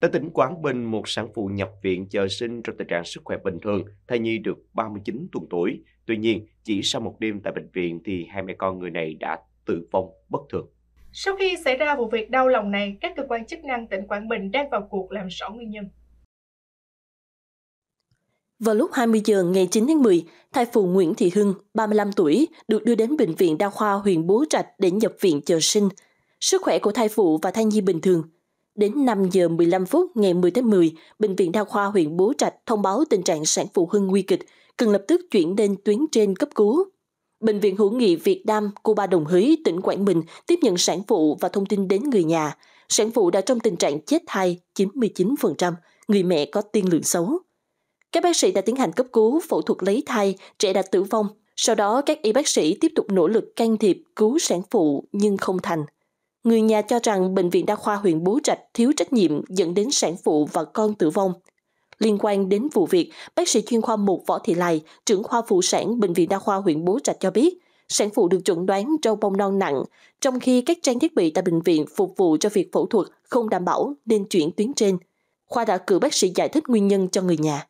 Tại tỉnh Quảng Bình, một sản phụ nhập viện chờ sinh trong tình trạng sức khỏe bình thường, thai nhi được 39 tuần tuổi. Tuy nhiên, chỉ sau một đêm tại bệnh viện thì hai mẹ con người này đã tử vong bất thường. Sau khi xảy ra vụ việc đau lòng này, các cơ quan chức năng tỉnh Quảng Bình đang vào cuộc làm rõ nguyên nhân. Vào lúc 20 giờ ngày 9 tháng 10, thai phụ Nguyễn Thị Hưng, 35 tuổi, được đưa đến Bệnh viện Đa khoa huyện Bố Trạch để nhập viện chờ sinh. Sức khỏe của thai phụ và thai nhi bình thường – Đến 5 giờ 15 phút ngày 10 tháng 10, Bệnh viện Đa khoa huyện Bố Trạch thông báo tình trạng sản phụ Hưng nguy kịch, cần lập tức chuyển lên tuyến trên cấp cứu. Bệnh viện hữu nghị Việt Nam, Cuba Đồng Hới, tỉnh Quảng Bình tiếp nhận sản phụ và thông tin đến người nhà. Sản phụ đã trong tình trạng chết thai 99%, người mẹ có tiên lượng xấu. Các bác sĩ đã tiến hành cấp cứu, phẫu thuật lấy thai, trẻ đã tử vong. Sau đó, các y bác sĩ tiếp tục nỗ lực can thiệp cứu sản phụ nhưng không thành. Người nhà cho rằng Bệnh viện Đa khoa huyện Bố Trạch thiếu trách nhiệm dẫn đến sản phụ và con tử vong. Liên quan đến vụ việc, bác sĩ chuyên khoa 1 Võ Thị Lài, trưởng khoa phụ sản Bệnh viện Đa khoa huyện Bố Trạch cho biết, sản phụ được chuẩn đoán râu bông non nặng, trong khi các trang thiết bị tại bệnh viện phục vụ cho việc phẫu thuật không đảm bảo nên chuyển tuyến trên. Khoa đã cử bác sĩ giải thích nguyên nhân cho người nhà.